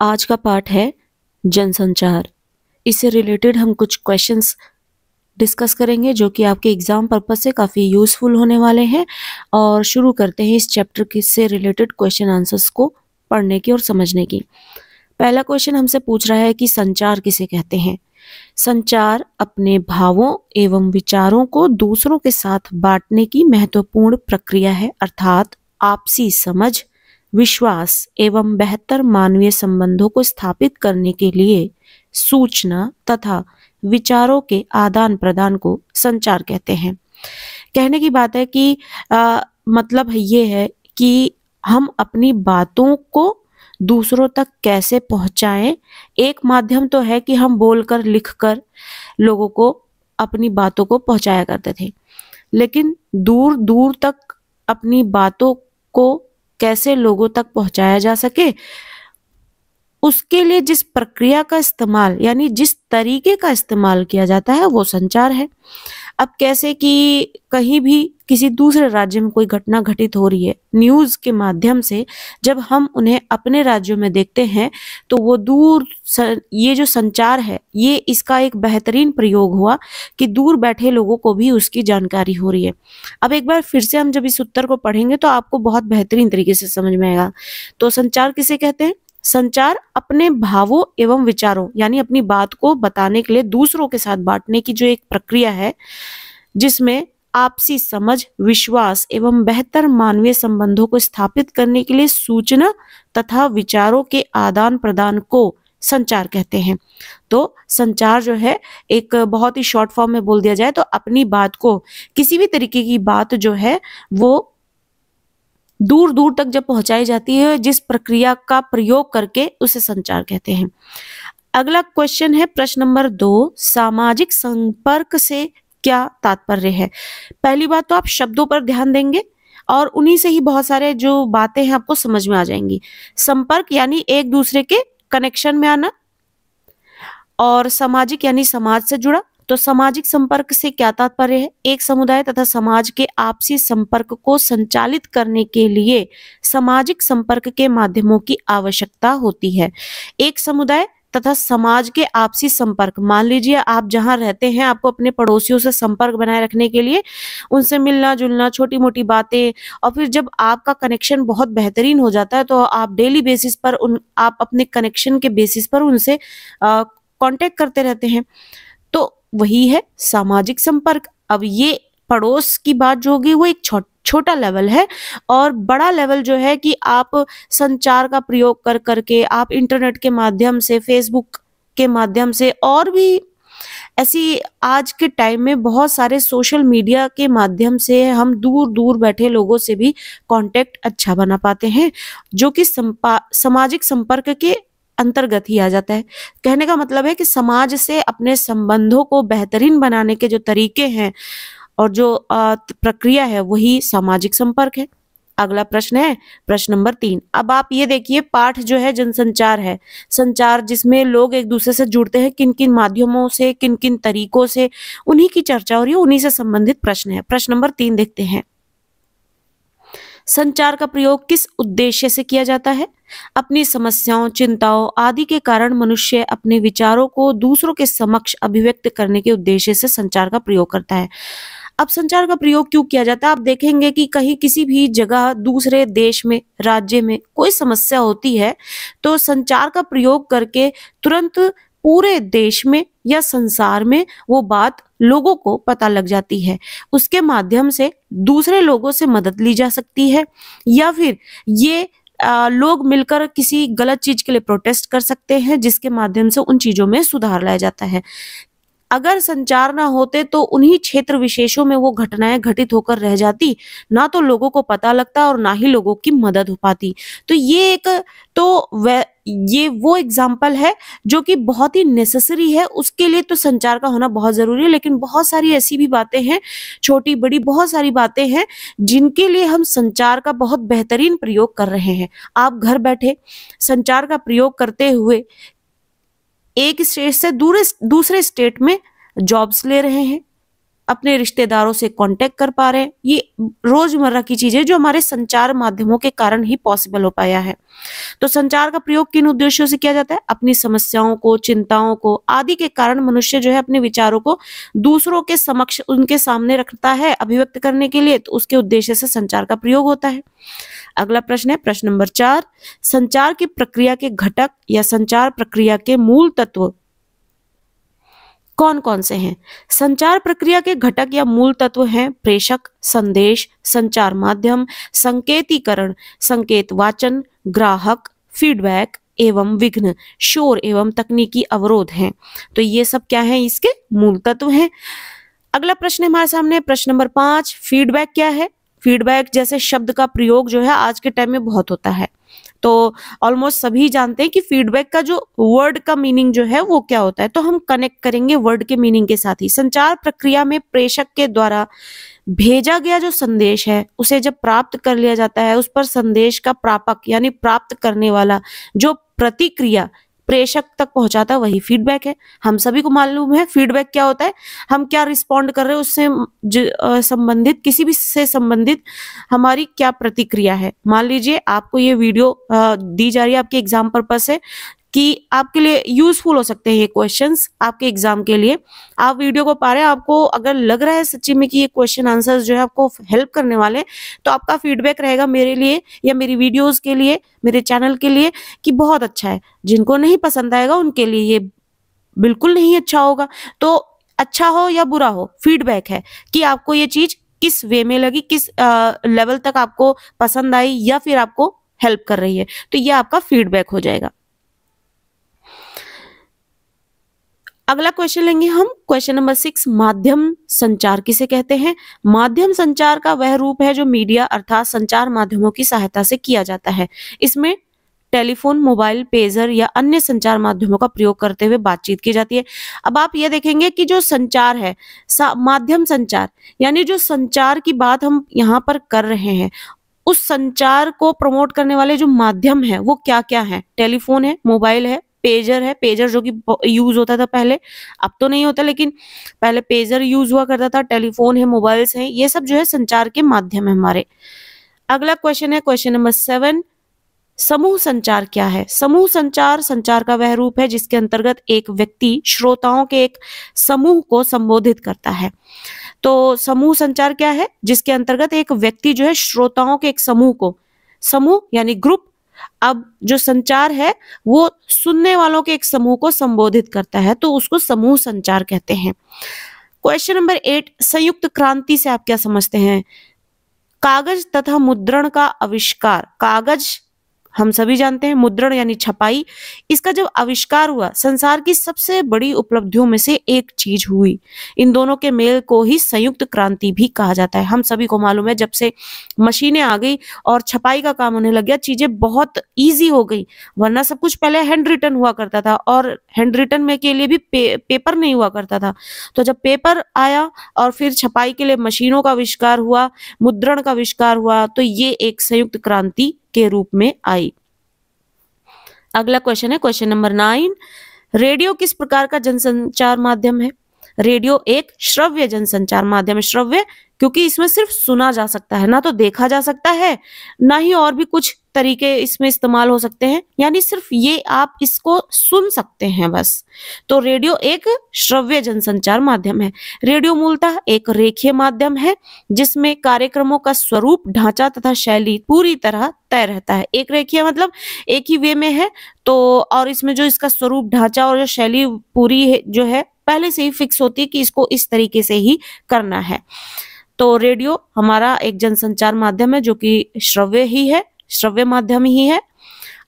आज का पार्ट है जनसंचार इससे रिलेटेड हम कुछ क्वेश्चंस डिस्कस करेंगे जो कि आपके एग्ज़ाम पर्पज़ से काफ़ी यूज़फुल होने वाले हैं और शुरू करते हैं इस चैप्टर के से रिलेटेड क्वेश्चन आंसर्स को पढ़ने की और समझने की पहला क्वेश्चन हमसे पूछ रहा है कि संचार किसे कहते हैं संचार अपने भावों एवं विचारों को दूसरों के साथ बांटने की महत्वपूर्ण प्रक्रिया है अर्थात आपसी समझ विश्वास एवं बेहतर मानवीय संबंधों को स्थापित करने के लिए सूचना तथा विचारों के आदान प्रदान को संचार कहते हैं कहने की बात है कि आ, मतलब ये है कि हम अपनी बातों को दूसरों तक कैसे पहुंचाएं एक माध्यम तो है कि हम बोलकर लिखकर लोगों को अपनी बातों को पहुंचाया करते थे लेकिन दूर दूर तक अपनी बातों को कैसे लोगों तक पहुंचाया जा सके उसके लिए जिस प्रक्रिया का इस्तेमाल यानी जिस तरीके का इस्तेमाल किया जाता है वो संचार है अब कैसे कि कहीं भी किसी दूसरे राज्य में कोई घटना घटित हो रही है न्यूज के माध्यम से जब हम उन्हें अपने राज्यों में देखते हैं तो वो दूर सर, ये जो संचार है ये इसका एक बेहतरीन प्रयोग हुआ कि दूर बैठे लोगों को भी उसकी जानकारी हो रही है अब एक बार फिर से हम जब इस उत्तर को पढ़ेंगे तो आपको बहुत बेहतरीन तरीके से समझ में आएगा तो संचार किसे कहते हैं संचार अपने भावों एवं विचारों यानी अपनी बात को बताने के लिए दूसरों के साथ बांटने की जो एक प्रक्रिया है जिसमें आपसी समझ विश्वास एवं बेहतर मानवीय संबंधों को स्थापित करने के लिए सूचना तथा विचारों के आदान प्रदान को संचार कहते हैं तो संचार जो है एक बहुत ही शॉर्ट फॉर्म में बोल दिया जाए तो अपनी बात को किसी भी तरीके की बात जो है वो दूर दूर तक जब पहुंचाई जाती है जिस प्रक्रिया का प्रयोग करके उसे संचार कहते हैं अगला क्वेश्चन है प्रश्न नंबर दो सामाजिक संपर्क से क्या तात्पर्य है पहली बात तो आप शब्दों पर ध्यान देंगे और उन्हीं से ही बहुत सारे जो बातें हैं आपको समझ में आ जाएंगी संपर्क यानी एक दूसरे के कनेक्शन में आना और सामाजिक यानी समाज से जुड़ा तो सामाजिक संपर्क से क्या तात्पर्य है एक समुदाय तथा समाज के आपसी संपर्क को संचालित करने के लिए सामाजिक संपर्क के माध्यमों की आवश्यकता होती है एक समुदाय तथा समाज के आपसी संपर्क मान लीजिए आप जहां रहते हैं आपको अपने पड़ोसियों से संपर्क बनाए रखने के लिए उनसे मिलना जुलना छोटी मोटी बातें और फिर जब आपका कनेक्शन बहुत बेहतरीन हो जाता है तो आप डेली बेसिस पर उन आप अपने कनेक्शन के बेसिस पर उनसे कांटेक्ट करते रहते हैं वही है सामाजिक संपर्क अब ये पड़ोस की बात जो होगी वो एक छोट छोटा लेवल है और बड़ा लेवल जो है कि आप संचार का प्रयोग कर करके आप इंटरनेट के माध्यम से फेसबुक के माध्यम से और भी ऐसी आज के टाइम में बहुत सारे सोशल मीडिया के माध्यम से हम दूर दूर बैठे लोगों से भी कांटेक्ट अच्छा बना पाते हैं जो कि सामाजिक संपर्क के अंतर्गत ही आ जाता है कहने का मतलब है कि समाज से अपने संबंधों को बेहतरीन बनाने के जो तरीके हैं और जो प्रक्रिया है वही सामाजिक संपर्क है अगला प्रश्न है प्रश्न नंबर तीन अब आप ये देखिए पाठ जो है जनसंचार है संचार जिसमें लोग एक दूसरे से जुड़ते हैं किन किन माध्यमों से किन किन तरीकों से उन्हीं की चर्चा हो रही है उन्हीं से संबंधित प्रश्न है प्रश्न नंबर तीन देखते हैं संचार का प्रयोग किस उद्देश्य से किया जाता है अपनी समस्याओं चिंताओं आदि के कारण मनुष्य अपने विचारों को दूसरों के समक्ष अभिव्यक्त करने के उद्देश्य से संचार का प्रयोग करता है अब संचार का प्रयोग क्यों किया जाता है आप देखेंगे कि कहीं किसी भी जगह दूसरे देश में राज्य में कोई समस्या होती है तो संचार का प्रयोग करके तुरंत पूरे देश में या संसार में वो बात लोगों को पता लग जाती है उसके माध्यम से दूसरे लोगों से मदद ली जा सकती है या फिर ये आ, लोग मिलकर किसी गलत चीज के लिए प्रोटेस्ट कर सकते हैं जिसके माध्यम से उन चीजों में सुधार लाया जाता है अगर संचार ना होते तो उन्हीं क्षेत्र विशेषों में वो घटनाएं घटित होकर रह जाती ना तो लोगों को पता लगता और ना ही लोगों की मदद हो पाती तो ये एक तो ये वो एग्जाम्पल है जो कि बहुत ही नेसेसरी है उसके लिए तो संचार का होना बहुत ज़रूरी है लेकिन बहुत सारी ऐसी भी बातें हैं छोटी बड़ी बहुत सारी बातें हैं जिनके लिए हम संचार का बहुत बेहतरीन प्रयोग कर रहे हैं आप घर बैठे संचार का प्रयोग करते हुए एक स्टेट से दूसरे दूसरे स्टेट में जॉब्स ले रहे हैं अपने रिश्तेदारों से कांटेक्ट कर पा रहे हैं ये रोजमर्रा की चीजें जो हमारे संचार माध्यमों के कारण ही पॉसिबल हो पाया है तो संचार का प्रयोग किन उद्देश्यों से किया जाता है अपनी समस्याओं को चिंताओं को आदि के कारण मनुष्य जो है अपने विचारों को दूसरों के समक्ष उनके सामने रखता है अभिव्यक्त करने के लिए तो उसके उद्देश्य से संचार का प्रयोग होता है अगला प्रश्न है प्रश्न नंबर चार संचार की प्रक्रिया के घटक या संचार प्रक्रिया के मूल तत्व कौन कौन से हैं संचार प्रक्रिया के घटक या मूल तत्व हैं प्रेषक संदेश संचार माध्यम संकेतीकरण संकेत वाचन ग्राहक फीडबैक एवं विघ्न शोर एवं तकनीकी अवरोध हैं तो ये सब क्या है इसके मूल तत्व हैं अगला प्रश्न हमारे सामने प्रश्न नंबर पांच फीडबैक क्या है फीडबैक जैसे शब्द का प्रयोग जो है आज के टाइम में बहुत होता है तो ऑलमोस्ट सभी जानते हैं कि फीडबैक का जो वर्ड का मीनिंग जो है वो क्या होता है तो हम कनेक्ट करेंगे वर्ड के मीनिंग के साथ ही संचार प्रक्रिया में प्रेषक के द्वारा भेजा गया जो संदेश है उसे जब प्राप्त कर लिया जाता है उस पर संदेश का प्रापक यानी प्राप्त करने वाला जो प्रतिक्रिया प्रेषक तक पहुंचाता है वही फीडबैक है हम सभी को मालूम है फीडबैक क्या होता है हम क्या रिस्पॉन्ड कर रहे हैं उससे संबंधित किसी भी से संबंधित हमारी क्या प्रतिक्रिया है मान लीजिए आपको ये वीडियो आ, दी जा रही है आपके एग्जाम पर्पज से कि आपके लिए यूजफुल हो सकते हैं ये क्वेश्चंस आपके एग्जाम के लिए आप वीडियो को पा रहे हैं आपको अगर लग रहा है सच्ची में कि ये क्वेश्चन आंसर्स जो है आपको हेल्प करने वाले तो आपका फीडबैक रहेगा मेरे लिए या मेरी वीडियोज के लिए मेरे चैनल के लिए कि बहुत अच्छा है जिनको नहीं पसंद आएगा उनके लिए ये बिल्कुल नहीं अच्छा होगा तो अच्छा हो या बुरा हो फीडबैक है कि आपको ये चीज किस वे में लगी किस लेवल तक आपको पसंद आई या फिर आपको हेल्प कर रही है तो ये आपका फीडबैक हो जाएगा अगला क्वेश्चन लेंगे हम क्वेश्चन नंबर सिक्स माध्यम संचार किसे कहते हैं माध्यम संचार का वह रूप है जो मीडिया अर्थात संचार माध्यमों की सहायता से किया जाता है इसमें टेलीफोन मोबाइल पेजर या अन्य संचार माध्यमों का प्रयोग करते हुए बातचीत की जाती है अब आप ये देखेंगे कि जो संचार है माध्यम संचार यानी जो संचार की बात हम यहाँ पर कर रहे हैं उस संचार को प्रमोट करने वाले जो माध्यम है वो क्या क्या है टेलीफोन है मोबाइल है पेजर है पेजर जो कि यूज होता था पहले अब तो नहीं होता लेकिन पहले पेजर यूज हुआ करता था टेलीफोन है मोबाइल्स हैं ये सब जो है संचार के माध्यम है हमारे अगला क्वेश्चन है क्वेश्चन नंबर सेवन समूह संचार क्या है समूह संचार संचार का वह रूप है जिसके अंतर्गत एक व्यक्ति श्रोताओं के एक समूह को संबोधित करता है तो समूह संचार क्या है जिसके अंतर्गत एक व्यक्ति जो है श्रोताओं के एक समूह को समूह यानी ग्रुप अब जो संचार है वो सुनने वालों के एक समूह को संबोधित करता है तो उसको समूह संचार कहते हैं क्वेश्चन नंबर एट संयुक्त क्रांति से आप क्या समझते हैं कागज तथा मुद्रण का आविष्कार कागज हम सभी जानते हैं मुद्रण यानी छपाई इसका जब आविष्कार हुआ संसार की सबसे बड़ी उपलब्धियों में से एक चीज हुई इन दोनों के मेल को ही संयुक्त क्रांति भी कहा जाता है हम सभी को मालूम है जब से मशीनें आ गई और छपाई का काम होने लग गया चीजें बहुत ईजी हो गई वरना सब कुछ पहले हैंड रिटर्न हुआ करता था और हैंड रिटर्न में के लिए भी पे, पेपर नहीं हुआ करता था तो जब पेपर आया और फिर छपाई के लिए मशीनों का आविष्कार हुआ मुद्रण का आविष्कार हुआ तो ये एक संयुक्त क्रांति के रूप में आई अगला क्वेश्चन है क्वेश्चन नंबर नाइन रेडियो किस प्रकार का जनसंचार माध्यम है रेडियो एक श्रव्य जनसंचार माध्यम है श्रव्य क्योंकि इसमें सिर्फ सुना जा सकता है ना तो देखा जा सकता है ना ही और भी कुछ तरीके इसमें इस्तेमाल हो सकते हैं यानी सिर्फ ये आप इसको सुन सकते हैं बस तो रेडियो एक श्रव्य जनसंचार माध्यम है रेडियो मूलतः एक रेखीय माध्यम है जिसमें कार्यक्रमों का स्वरूप ढांचा तथा शैली पूरी तरह तय रहता है एक रेखीय मतलब एक ही वे में है तो और इसमें जो इसका स्वरूप ढांचा और जो शैली पूरी जो है पहले से ही फिक्स होती है कि इसको इस तरीके से ही करना है तो रेडियो हमारा एक जनसंचार माध्यम है जो कि श्रव्य ही है श्रव्य माध्यम ही है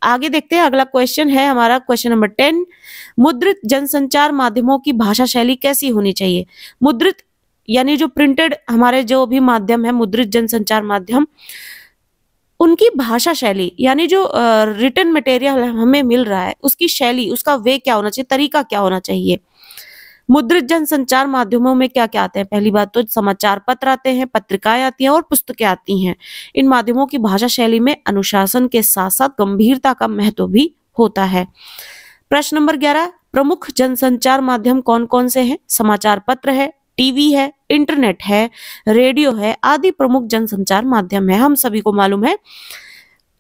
आगे देखते हैं अगला क्वेश्चन है हमारा क्वेश्चन नंबर टेन मुद्रित जनसंचार माध्यमों की भाषा शैली कैसी होनी चाहिए मुद्रित यानी जो प्रिंटेड हमारे जो भी माध्यम है मुद्रित जनसंचार माध्यम उनकी भाषा शैली यानी जो रिटर्न मटेरियल हमें मिल रहा है उसकी शैली उसका वे क्या होना चाहिए तरीका क्या होना चाहिए मुद्रित संचार माध्यमों में क्या क्या आते हैं पहली बात तो समाचार पत्र आते हैं पत्रिकाएं आती हैं और पुस्तकें आती हैं इन माध्यमों की भाषा शैली में अनुशासन के साथ साथ गंभीरता का महत्व भी होता है प्रश्न नंबर ग्यारह प्रमुख जनसंचार माध्यम कौन कौन से हैं समाचार पत्र है टीवी है इंटरनेट है रेडियो है आदि प्रमुख जनसंचार माध्यम है हम सभी को मालूम है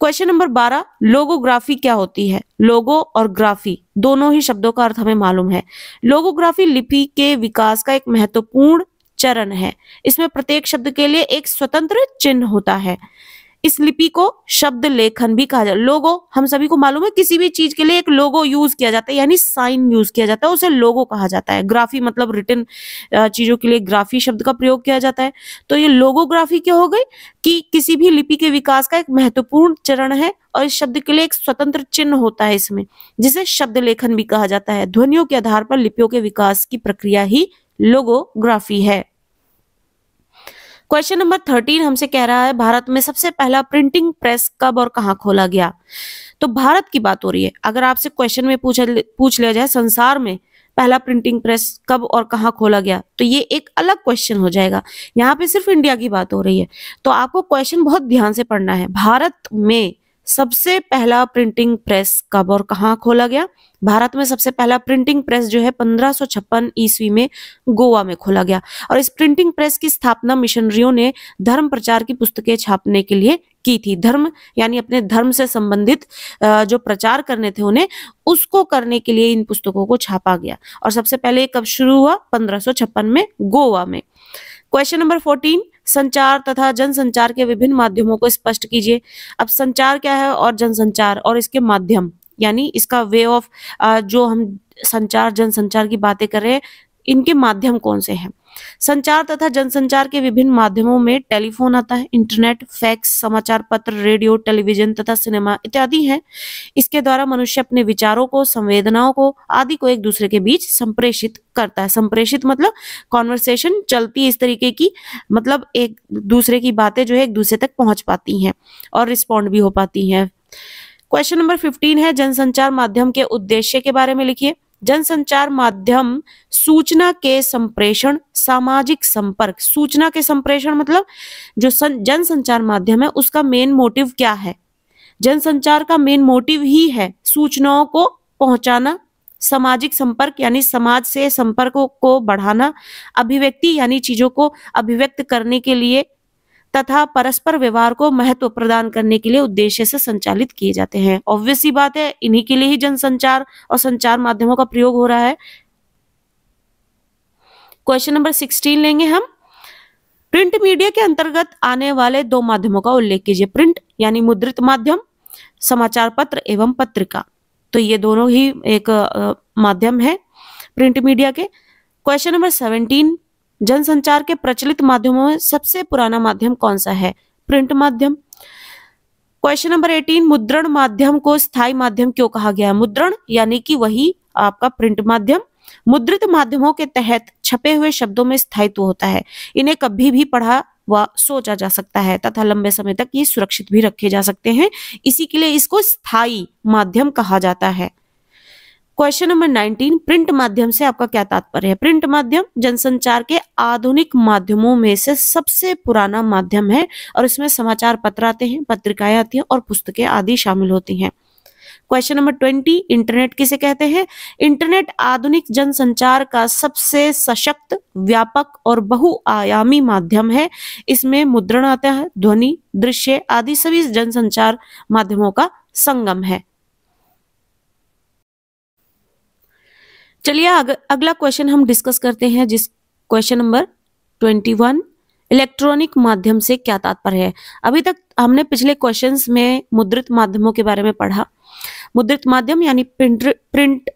क्वेश्चन नंबर बारह लोगोग्राफी क्या होती है लोगो और ग्राफी दोनों ही शब्दों का अर्थ हमें मालूम है लोगोग्राफी लिपि के विकास का एक महत्वपूर्ण चरण है इसमें प्रत्येक शब्द के लिए एक स्वतंत्र चिन्ह होता है इस लिपि को शब्द लेखन भी कहा जाता है लोगो हम सभी को मालूम है किसी भी चीज के लिए एक लोगो यूज किया जाता है यानी साइन यूज किया जाता है उसे लोगो कहा जाता है ग्राफी मतलब रिटर्न चीजों के लिए ग्राफी शब्द का प्रयोग किया जाता है तो ये लोगोग्राफी क्या हो गई कि किसी भी लिपि के विकास का एक महत्वपूर्ण चरण है और इस शब्द के लिए एक स्वतंत्र चिन्ह होता है इसमें जिसे शब्द लेखन भी कहा जाता है ध्वनियों के आधार पर लिपियों के विकास की प्रक्रिया ही लोगोग्राफी है क्वेश्चन नंबर थर्टीन हमसे कह रहा है भारत में सबसे पहला प्रिंटिंग प्रेस कब और कहाँ खोला गया तो भारत की बात हो रही है अगर आपसे क्वेश्चन में पूछ पूछ लिया जाए संसार में पहला प्रिंटिंग प्रेस कब और कहाँ खोला गया तो ये एक अलग क्वेश्चन हो जाएगा यहाँ पे सिर्फ इंडिया की बात हो रही है तो आपको क्वेश्चन बहुत ध्यान से पढ़ना है भारत में सबसे पहला प्रिंटिंग प्रेस कब और कहाँ खोला गया भारत में सबसे पहला प्रिंटिंग प्रेस जो है पंद्रह ईस्वी में गोवा में खोला गया और इस प्रिंटिंग प्रेस की स्थापना मिशनरियों ने धर्म प्रचार की पुस्तकें छापने के लिए की थी धर्म यानी अपने धर्म से संबंधित जो प्रचार करने थे उन्हें उसको करने के लिए इन पुस्तकों को छापा गया और सबसे पहले कब शुरू हुआ पंद्रह में गोवा में क्वेश्चन नंबर फोर्टीन संचार तथा जनसंचार के विभिन्न माध्यमों को स्पष्ट कीजिए अब संचार क्या है और जनसंचार और इसके माध्यम यानी इसका वे ऑफ जो हम संचार जनसंचार की बातें कर रहे हैं इनके माध्यम कौन से हैं संचार तथा जनसंचार के विभिन्न माध्यमों में टेलीफोन आता है इंटरनेट फैक्स समाचार पत्र रेडियो टेलीविजन तथा सिनेमा इत्यादि है इसके द्वारा मनुष्य अपने विचारों को संवेदनाओं को आदि को एक दूसरे के बीच संप्रेषित करता है संप्रेषित मतलब कॉन्वर्सेशन चलती है इस तरीके की मतलब एक दूसरे की बातें जो है एक दूसरे तक पहुंच पाती हैं और रिस्पॉन्ड भी हो पाती हैं क्वेश्चन नंबर फिफ्टीन है जनसंचार माध्यम के उद्देश्य के बारे में लिखिए जनसंचार माध्यम सूचना के संप्रेषण सामाजिक संपर्क सूचना के संप्रेषण मतलब जो जनसंचार माध्यम है उसका मेन मोटिव क्या है जनसंचार का मेन मोटिव ही है सूचनाओं को पहुंचाना सामाजिक संपर्क यानी समाज से संपर्क को बढ़ाना अभिव्यक्ति यानी चीजों को अभिव्यक्त करने के लिए तथा परस्पर व्यवहार को महत्व प्रदान करने के लिए उद्देश्य से संचालित किए जाते हैं ऑब्वियस ही बात है इन्हीं के लिए ही जनसंचार और संचार माध्यमों का प्रयोग हो रहा है क्वेश्चन नंबर सिक्सटीन लेंगे हम प्रिंट मीडिया के अंतर्गत आने वाले दो माध्यमों का उल्लेख कीजिए प्रिंट यानी मुद्रित माध्यम समाचार पत्र एवं पत्रिका तो ये दोनों ही एक माध्यम है प्रिंट मीडिया के क्वेश्चन नंबर सेवनटीन जनसंचार के प्रचलित माध्यमों में सबसे पुराना माध्यम कौन सा है प्रिंट माध्यम क्वेश्चन नंबर एटीन मुद्रण माध्यम को स्थायी माध्यम क्यों कहा गया मुद्रण यानी कि वही आपका प्रिंट माध्यम मुद्रित माध्यमों के तहत छपे हुए शब्दों में स्थायित्व होता है इन्हें कभी भी पढ़ा व सोचा जा सकता है तथा लंबे समय तक ये सुरक्षित भी रखे जा सकते हैं इसी के लिए इसको स्थायी माध्यम कहा जाता है क्वेश्चन नंबर 19 प्रिंट माध्यम से आपका क्या तात्पर्य है प्रिंट माध्यम जनसंचार के आधुनिक माध्यमों में से सबसे पुराना माध्यम है और इसमें समाचार पत्र आते हैं पत्रिकाएं आती हैं और पुस्तकें आदि शामिल होती हैं क्वेश्चन नंबर ट्वेंटी इंटरनेट किसे कहते हैं इंटरनेट आधुनिक जनसंचार का सबसे सशक्त व्यापक और बहुआयामी माध्यम है इसमें मुद्रण आता है ध्वनि दृश्य आदि सभी जनसंचार माध्यमों का संगम है चलिए अग, अगला क्वेश्चन हम डिस्कस करते हैं जिस question number twenty one electronic माध्यम से क्या तात्पर्य है अभी तक हमने पिछले क्वेश्चंस में मुद्रित माध्यमों के बारे में पढ़ा मुद्रित माध्यम यानी प्रिंट प्रिंट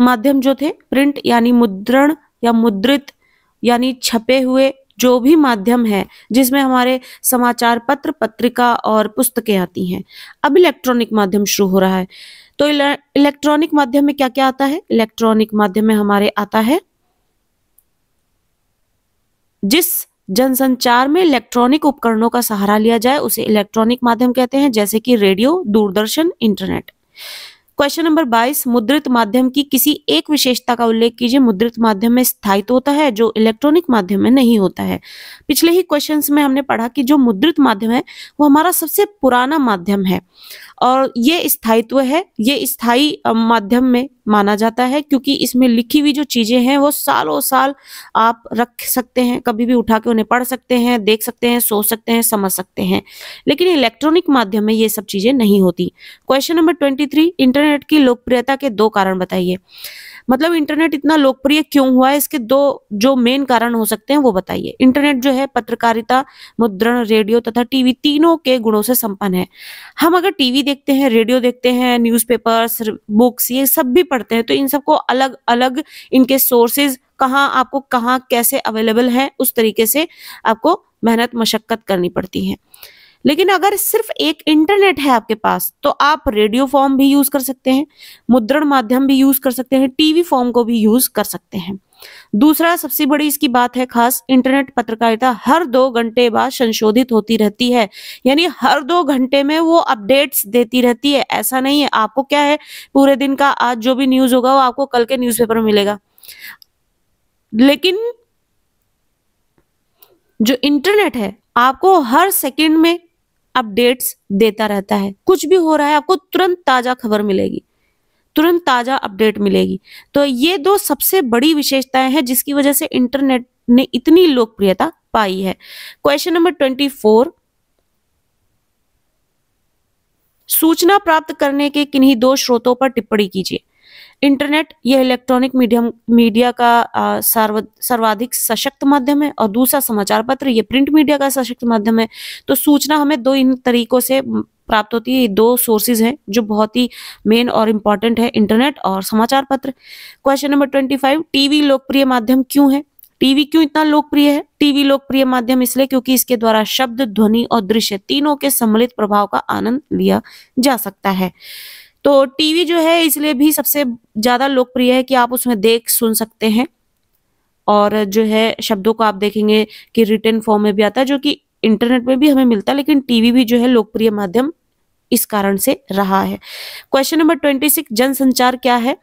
माध्यम जो थे प्रिंट यानी मुद्रण या मुद्रित यानी छपे हुए जो भी माध्यम है जिसमें हमारे समाचार पत्र पत्रिका और पुस्तकें आती हैं अब इलेक्ट्रॉनिक माध्यम शुरू हो रहा है तो इलेक्ट्रॉनिक माध्यम में क्या क्या आता है इलेक्ट्रॉनिक माध्यम में हमारे आता है जिस जनसंचार में इलेक्ट्रॉनिक उपकरणों का सहारा लिया जाए उसे इलेक्ट्रॉनिक माध्यम कहते हैं जैसे कि radio Doordarshan internet question number 22 मुद्रित माध्यम की किसी एक विशेषता का उल्लेख कीजिए मुद्रित माध्यम में स्थायित्व होता है जो इलेक्ट्रॉनिक माध्यम में नहीं होता है पिछले ही क्वेश्चंस में हमने पढ़ा कि जो मुद्रित माध्यम है वो हमारा सबसे पुराना माध्यम है और ये स्थायित्व है ये स्थायी माध्यम में माना जाता है क्योंकि इसमें लिखी हुई जो चीजें हैं वो सालों साल आप रख सकते हैं कभी भी उठा के उन्हें पढ़ सकते हैं देख सकते हैं सोच सकते हैं समझ सकते हैं लेकिन इलेक्ट्रॉनिक माध्यम में ये सब चीजें नहीं होती question number twenty three internet की लोकप्रियता के दो कारण बताइए मतलब इंटरनेट इतना लोकप्रिय क्यों हुआ है इसके दो जो मेन कारण हो सकते हैं वो बताइए इंटरनेट जो है पत्रकारिता मुद्रण रेडियो तथा टीवी तीनों के गुणों से संपन्न है हम अगर टीवी देखते हैं रेडियो देखते हैं न्यूज बुक्स ये सब भी पढ़ते हैं तो इन सबको अलग अलग इनके सोर्सेज कहाँ आपको कहाँ कैसे अवेलेबल है उस तरीके से आपको मेहनत मशक्कत करनी पड़ती है लेकिन अगर सिर्फ एक इंटरनेट है आपके पास तो आप रेडियो फॉर्म भी यूज कर सकते हैं मुद्रण माध्यम भी यूज कर सकते हैं टीवी फॉर्म को भी यूज कर सकते हैं दूसरा सबसे बड़ी इसकी बात है खास इंटरनेट पत्रकारिता हर दो घंटे बाद संशोधित होती रहती है यानी हर दो घंटे में वो अपडेट्स देती रहती है ऐसा नहीं है आपको क्या है पूरे दिन का आज जो भी न्यूज होगा वो आपको कल के न्यूज में मिलेगा लेकिन जो इंटरनेट है आपको हर सेकंड में अपडेट्स देता रहता है कुछ भी हो रहा है आपको तुरंत ताजा खबर मिलेगी तुरंत ताजा अपडेट मिलेगी तो ये दो सबसे बड़ी विशेषताएं हैं जिसकी वजह से इंटरनेट ने इतनी लोकप्रियता पाई है क्वेश्चन नंबर ट्वेंटी फोर सूचना प्राप्त करने के किन्हीं दो स्रोतों पर टिप्पणी कीजिए इंटरनेट यह इलेक्ट्रॉनिक मीडियम मीडिया का सर्व सर्वाधिक सशक्त माध्यम है और दूसरा समाचार पत्र ये प्रिंट मीडिया का सशक्त माध्यम है तो सूचना हमें दो इन तरीकों से प्राप्त होती है दो सोर्सेज हैं जो बहुत ही मेन और इम्पॉर्टेंट है इंटरनेट और समाचार पत्र question number twenty five TV लोकप्रिय माध्यम क्यों है टीवी क्यों इतना लोकप्रिय है टीवी लोकप्रिय माध्यम इसलिए क्योंकि इसके द्वारा शब्द ध्वनि और दृश्य तीनों के सम्मिलित प्रभाव का आनंद लिया जा सकता है तो टीवी जो है इसलिए भी सबसे ज़्यादा लोकप्रिय है कि आप उसमें देख सुन सकते हैं और जो है शब्दों को आप देखेंगे कि रिटर्न फॉर्म में भी आता है जो कि इंटरनेट में भी हमें मिलता है लेकिन टीवी भी जो है लोकप्रिय माध्यम इस कारण से रहा है क्वेश्चन नंबर ट्वेंटी सिक्स जनसंचार क्या है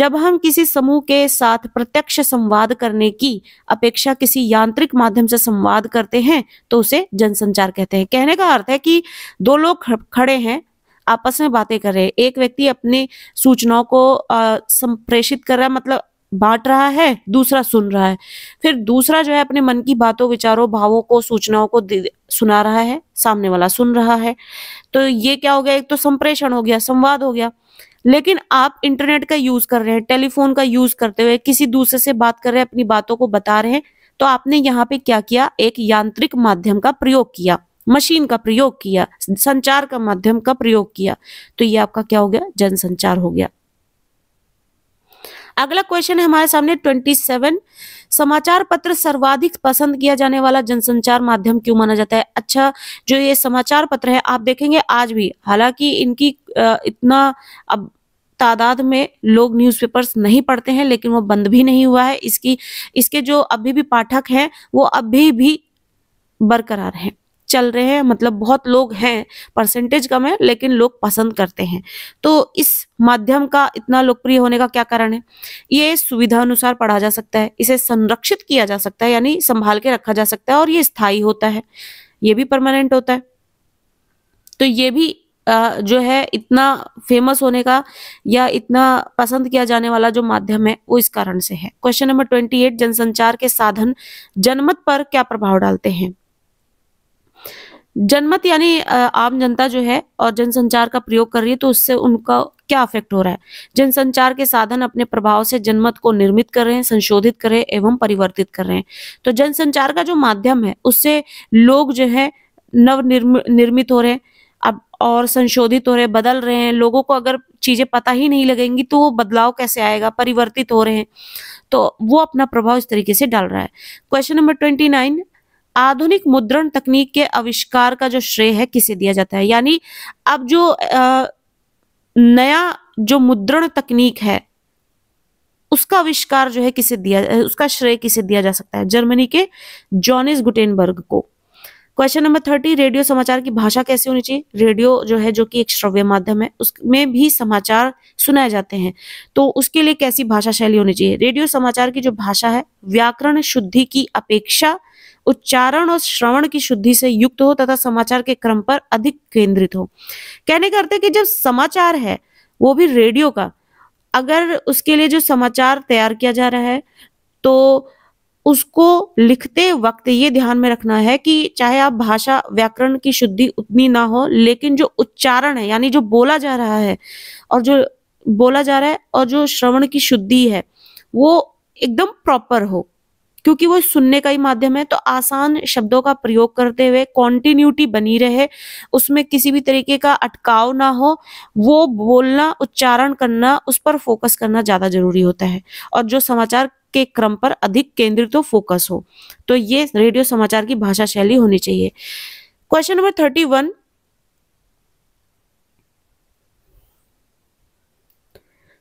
जब हम किसी समूह के साथ प्रत्यक्ष संवाद करने की अपेक्षा किसी यांत्रिक माध्यम से संवाद करते हैं तो उसे जनसंचार कहते हैं कहने का अर्थ है कि दो लोग खड़े हैं आपस में बातें कर रहे हैं एक व्यक्ति अपनी सूचनाओं को संप्रेषित कर रहा है मतलब बांट रहा है दूसरा सुन रहा है फिर दूसरा जो है अपने मन की बातों विचारों भावों को सूचनाओं को सुना रहा है सामने वाला सुन रहा है तो ये क्या हो गया एक तो संप्रेषण हो गया संवाद हो गया लेकिन आप इंटरनेट का यूज कर रहे हैं टेलीफोन का यूज करते हुए किसी दूसरे से बात कर रहे हैं अपनी बातों को बता रहे हैं तो आपने यहाँ पे क्या किया एक यांत्रिक माध्यम का प्रयोग किया मशीन का प्रयोग किया संचार का माध्यम का प्रयोग किया तो ये आपका क्या हो गया जनसंचार हो गया अगला क्वेश्चन है हमारे सामने ट्वेंटी सेवन समाचार पत्र सर्वाधिक पसंद किया जाने वाला जनसंचार माध्यम क्यों माना जाता है अच्छा जो ये समाचार पत्र है आप देखेंगे आज भी हालांकि इनकी इतना अब तादाद में लोग न्यूज़पेपर्स नहीं पढ़ते हैं लेकिन वो बंद भी नहीं हुआ है इसकी इसके जो अभी भी पाठक हैं वो अभी भी बरकरार हैं चल रहे हैं मतलब बहुत लोग हैं परसेंटेज कम है लेकिन लोग पसंद करते हैं तो इस माध्यम का इतना लोकप्रिय होने का क्या कारण है ये सुविधा अनुसार पढ़ा जा सकता है इसे संरक्षित किया जा सकता है यानी संभाल के रखा जा सकता है और ये स्थायी होता है ये भी परमानेंट होता है तो ये भी जो है इतना फेमस होने का या इतना पसंद किया जाने वाला जो माध्यम है वो इस कारण से है क्वेश्चन नंबर ट्वेंटी एट जनसंचार के साधन जनमत पर क्या प्रभाव डालते हैं जनमत यानी आम जनता जो है और जनसंचार का प्रयोग कर रही है तो उससे उनका क्या अफेक्ट हो रहा है जनसंचार के साधन अपने प्रभाव से जनमत को निर्मित कर रहे हैं संशोधित कर रहे हैं एवं परिवर्तित कर रहे हैं तो जनसंचार का जो माध्यम है उससे लोग जो है नव निर्मित हो रहे हैं अब और संशोधित हो रहे बदल रहे हैं लोगों को अगर चीजें पता ही नहीं लगेंगी तो वो बदलाव कैसे आएगा परिवर्तित हो रहे हैं तो वो अपना प्रभाव इस तरीके से डाल रहा है क्वेश्चन नंबर ट्वेंटी नाइन आधुनिक मुद्रण तकनीक के आविष्कार का जो श्रेय है किसे दिया जाता है यानी अब जो नया जो मुद्रण तकनीक है उसका आविष्कार जो है किसे दिया उसका श्रेय किसे दिया जा सकता है जर्मनी के जॉनिस गुटेनबर्ग को क्वेश्चन नंबर थर्टी रेडियो समाचार की भाषा कैसे होनी चाहिए रेडियो जो है जो कि एक श्रव्य माध्यम है उसमें भी समाचार सुनाए जाते हैं तो उसके लिए कैसी भाषा शैली होनी चाहिए रेडियो समाचार की जो भाषा है व्याकरण शुद्धि की अपेक्षा उच्चारण और श्रवण की शुद्धि से युक्त हो तथा समाचार के क्रम पर अधिक केंद्रित हो कहने करते कि जब समाचार है वो भी रेडियो का अगर उसके लिए जो समाचार तैयार किया जा रहा है तो उसको लिखते वक्त ये ध्यान में रखना है कि चाहे आप भाषा व्याकरण की शुद्धि उतनी ना हो लेकिन जो उच्चारण है यानी जो बोला जा रहा है और जो बोला जा रहा है और जो श्रवण की शुद्धि है वो एकदम प्रॉपर हो क्योंकि वो सुनने का ही माध्यम है तो आसान शब्दों का प्रयोग करते हुए कॉन्टिन्यूटी बनी रहे उसमें किसी भी तरीके का अटकाव ना हो वो बोलना उच्चारण करना उस पर फोकस करना ज्यादा जरूरी होता है और जो समाचार के क्रम पर अधिक केंद्रित तो फोकस हो तो ये रेडियो समाचार की भाषा शैली होनी चाहिए क्वेश्चन नंबर थर्टी वन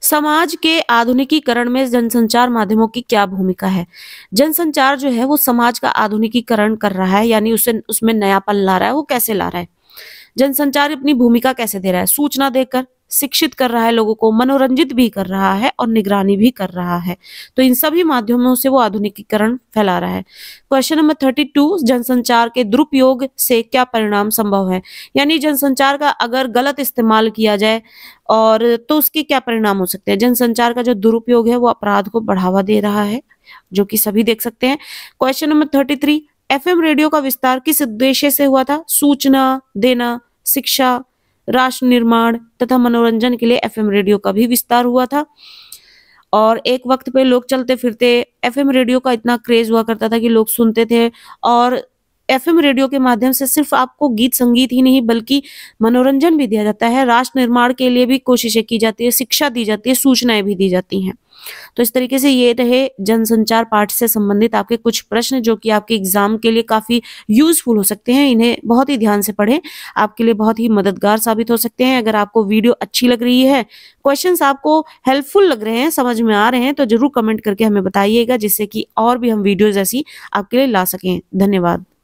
समाज के आधुनिकीकरण में जनसंचार माध्यमों की क्या भूमिका है जनसंचार जो है वो समाज का आधुनिकीकरण कर रहा है यानी उसे उसमें नयापन ला रहा है वो कैसे ला रहा है जनसंचार अपनी भूमिका कैसे दे रहा है सूचना देकर शिक्षित कर रहा है लोगों को मनोरंजित भी कर रहा है और निगरानी भी कर रहा है तो इन सभी माध्यमों से वो आधुनिकीकरण फैला रहा है क्वेश्चन नंबर थर्टी टू जनसंचार के दुरुपयोग से क्या परिणाम संभव है यानी जनसंचार का अगर गलत इस्तेमाल किया जाए और तो उसके क्या परिणाम हो सकते हैं जनसंचार का जो दुरुपयोग है वो अपराध को बढ़ावा दे रहा है जो कि सभी देख सकते हैं question number thirty three F radio का विस्तार किस उद्देश्य से हुआ था सूचना देना शिक्षा राष्ट्र निर्माण तथा मनोरंजन के लिए एफएम रेडियो का भी विस्तार हुआ था और एक वक्त पे लोग चलते फिरते एफएम रेडियो का इतना क्रेज हुआ करता था कि लोग सुनते थे और एफएम रेडियो के माध्यम से सिर्फ आपको गीत संगीत ही नहीं बल्कि मनोरंजन भी दिया जाता है राष्ट्र निर्माण के लिए भी कोशिशें की जाती है शिक्षा दी जाती है सूचनाएं भी दी जाती हैं तो इस तरीके से ये रहे जनसंचार पाठ से संबंधित आपके कुछ प्रश्न जो कि आपके एग्जाम के लिए काफी यूजफुल हो सकते हैं इन्हें बहुत ही ध्यान से पढ़ें आपके लिए बहुत ही मददगार साबित हो सकते हैं अगर आपको वीडियो अच्छी लग रही है क्वेश्चन आपको हेल्पफुल लग रहे हैं समझ में आ रहे हैं तो जरूर कमेंट करके हमें बताइएगा जिससे कि और भी हम वीडियोज ऐसी आपके लिए ला सकें धन्यवाद